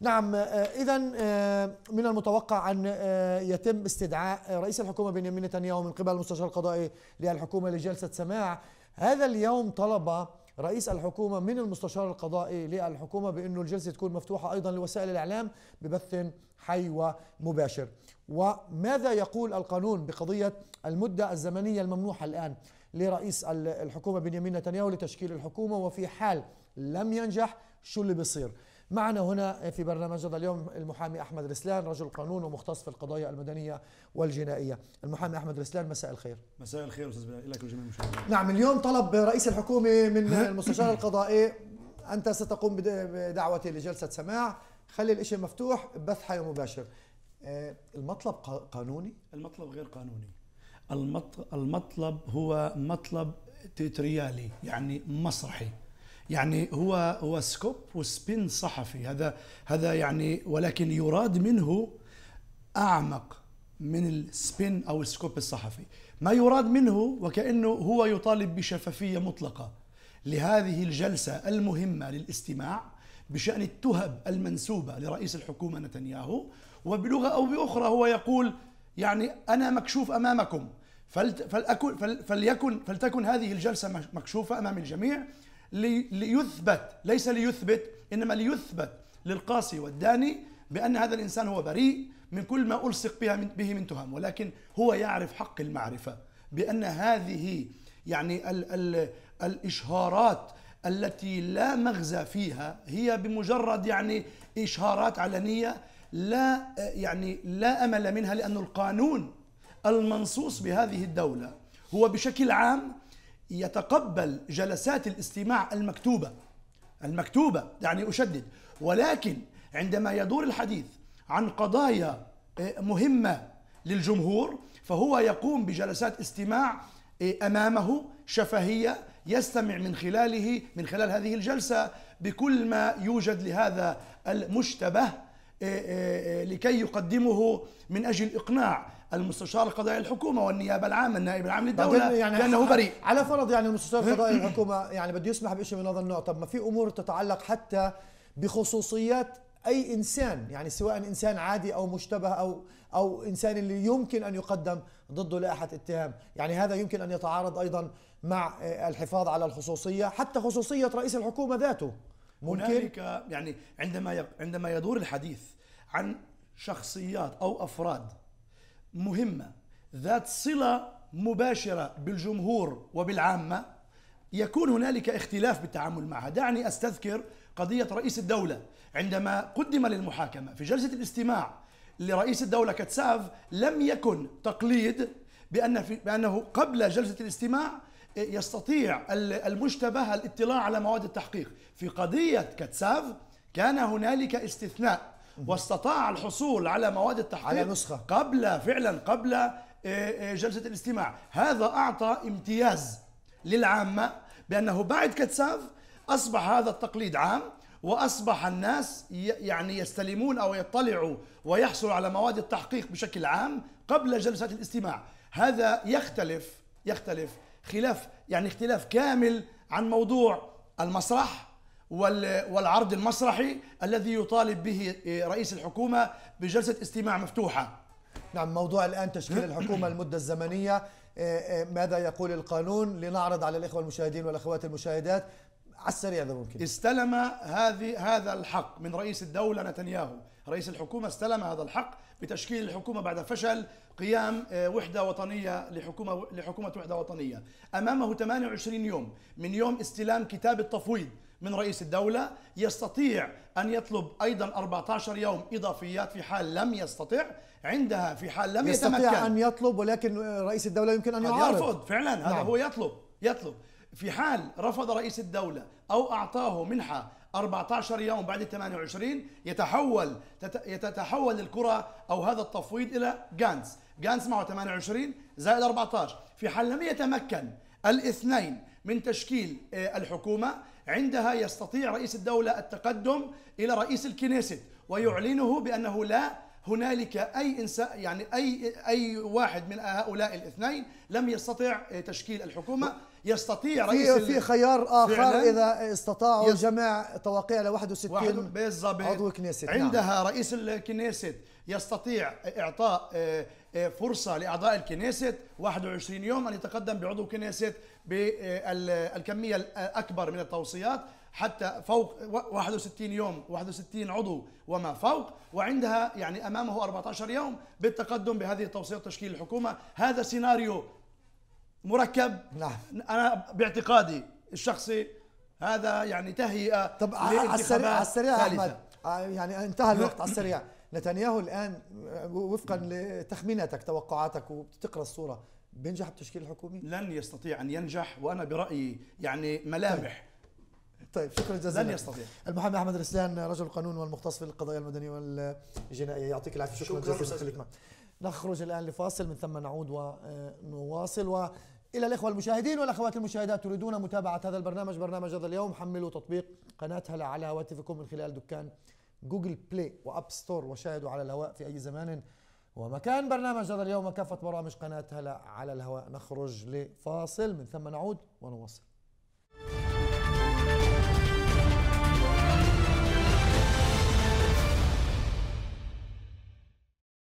نعم آه، اذا آه، من المتوقع ان آه، يتم استدعاء رئيس الحكومه بنيامين نتنياهو من قبل المستشار القضائي للحكومه لجلسه سماع هذا اليوم طلب رئيس الحكومه من المستشار القضائي للحكومه بانه الجلسه تكون مفتوحه ايضا لوسائل الاعلام ببث حي ومباشر وماذا يقول القانون بقضيه المده الزمنيه الممنوحه الان لرئيس الحكومه بنيامين نتنياهو لتشكيل الحكومه وفي حال لم ينجح شو اللي بيصير معنا هنا في برنامج هذا اليوم المحامي أحمد رسلان رجل قانون ومختص في القضايا المدنية والجنائية المحامي أحمد رسلان مساء الخير مساء الخير أستاذ بلال لك وجميع المشاهدين نعم اليوم طلب رئيس الحكومة من المستشار القضائي أنت ستقوم بدعوتي لجلسة سماع خلي الإشي مفتوح بث حي مباشر آه، المطلب قانوني؟ المطلب غير قانوني المطلب هو مطلب تيتريالي يعني مسرحي يعني هو هو سكوب وسبين صحفي هذا هذا يعني ولكن يراد منه اعمق من السبين او السكوب الصحفي ما يراد منه وكانه هو يطالب بشفافيه مطلقه لهذه الجلسه المهمه للاستماع بشان التهم المنسوبه لرئيس الحكومه نتنياهو وبلغه او باخرى هو يقول يعني انا مكشوف امامكم فليكن فلتكن هذه الجلسه مكشوفه امام الجميع ليثبت ليس ليثبت إنما ليثبت للقاصي والداني بأن هذا الإنسان هو بريء من كل ما ألصق بها من به من تهم ولكن هو يعرف حق المعرفة بأن هذه يعني ال ال الإشهارات التي لا مغزى فيها هي بمجرد يعني إشهارات علنية لا يعني لا أمل منها لأن القانون المنصوص بهذه الدولة هو بشكل عام يتقبل جلسات الاستماع المكتوبة المكتوبة يعني أشدد ولكن عندما يدور الحديث عن قضايا آه، مهمة للجمهور فهو يقوم بجلسات استماع آه، أمامه شفهية يستمع من خلاله من خلال هذه الجلسة بكل ما يوجد لهذا المشتبه آه، لكي يقدمه من أجل إقناع المستشار القضائي الحكومة والنيابه العامه النائب العام للدوله يعني لانه بريء على فرض يعني المستشار القضائي الحكومة يعني بده يسمح بشيء من هذا النوع طب ما في امور تتعلق حتى بخصوصيات اي انسان يعني سواء انسان عادي او مشتبه او او انسان اللي يمكن ان يقدم ضده لائحه اتهام يعني هذا يمكن ان يتعارض ايضا مع آه، الحفاظ على الخصوصيه حتى خصوصيه رئيس الحكومه ذاته ممكن هنالك يعني عندما عندما يدور الحديث عن شخصيات او افراد مهمه ذات صله مباشره بالجمهور وبالعامه يكون هنالك اختلاف بالتعامل معها دعني استذكر قضيه رئيس الدوله عندما قدم للمحاكمه في جلسه الاستماع لرئيس الدوله كتساف لم يكن تقليد بأن في بأنه قبل جلسة الاستماع آه، يستطيع المشتبه الاطلاع على مواد التحقيق في قضية كتساف كان هنالك استثناء واستطاع الحصول على مواد التحقيق على نسخة قبل فعلا قبل آه، آه، جلسة الاستماع هذا أعطى امتياز للعامة بأنه بعد كتساف أصبح هذا التقليد عام واصبح الناس يعني يستلمون او يطلعوا ويحصلوا على مواد التحقيق بشكل عام قبل جلسات الاستماع هذا يختلف يختلف خلاف يعني اختلاف كامل عن موضوع المسرح والعرض المسرحي الذي يطالب به رئيس الحكومة بجلسة استماع مفتوحة نعم موضوع الآن تشكيل الحكومة المدة الزمنية آه، آه، ماذا يقول القانون لنعرض على الإخوة المشاهدين والأخوات المشاهدات على السريع إذا ممكن استلم هذه هذا الحق من رئيس الدولة نتنياهو رئيس الحكومة استلم هذا الحق بتشكيل الحكومة بعد فشل قيام آه، وحدة وطنية لحكومة لحكومة وحدة وطنية أمامه 28 يوم من يوم استلام كتاب التفويض من رئيس الدولة يستطيع أن يطلب أيضا 14 يوم إضافيات في حال لم يستطع عندها في حال لم يستطيع يتمكن يستطيع أن يطلب ولكن رئيس الدولة يمكن أن يرفض فعلا هذا نعم. هو يطلب يطلب في حال رفض رئيس الدولة أو أعطاه منحة 14 يوم بعد 28 يتحول تتحول الكرة أو هذا التفويض إلى جانس جانس معه 28 زائد 14 في حال لم يتمكن الاثنين من تشكيل آه، الحكومة عندها يستطيع رئيس الدولة التقدم إلى رئيس الكنيست ويعلنه بأنه لا هنالك اي انسان يعني اي اي واحد من هؤلاء الاثنين لم يستطع تشكيل الحكومه يستطيع رئيس في خيار اخر اذا استطاعوا جمع توقيع ل 61 عضو كنيست نعم. عندها نعم. رئيس الكنيست يستطيع اعطاء آه، آه، فرصه لاعضاء الكنيست 21 يوم ان يتقدم بعضو كنيست بالكميه الاكبر من التوصيات حتى فوق 61 يوم 61 عضو وما فوق وعندها يعني امامه 14 يوم بالتقدم بهذه التوصيه تشكيل الحكومه هذا سيناريو مركب نعم انا باعتقادي الشخصي هذا يعني تهيئه طب على السريع على السريع احمد آه، يعني انتهى الوقت على السريع نتنياهو الان آه، وفقا لتخميناتك توقعاتك وبتقرا الصوره بينجح بتشكيل الحكومه لن يستطيع ان ينجح وانا برايي يعني ملامح طيب. طيب شكرا جزيلا لن يستطيع المحامي احمد رسلان رجل القانون والمختص في القضايا المدنيه والجنائيه يعطيك العافيه شكرا, شكرا جزيلا نخرج الان لفاصل من ثم نعود ونواصل و إلى الإخوة المشاهدين والأخوات المشاهدات تريدون متابعة هذا البرنامج برنامج هذا اليوم حملوا تطبيق قناة هلا على هواتفكم من خلال دكان جوجل بلاي وأب ستور وشاهدوا على الهواء في أي زمان ومكان برنامج هذا اليوم وكافة برامج قناة هلا على الهواء نخرج لفاصل من ثم نعود ونواصل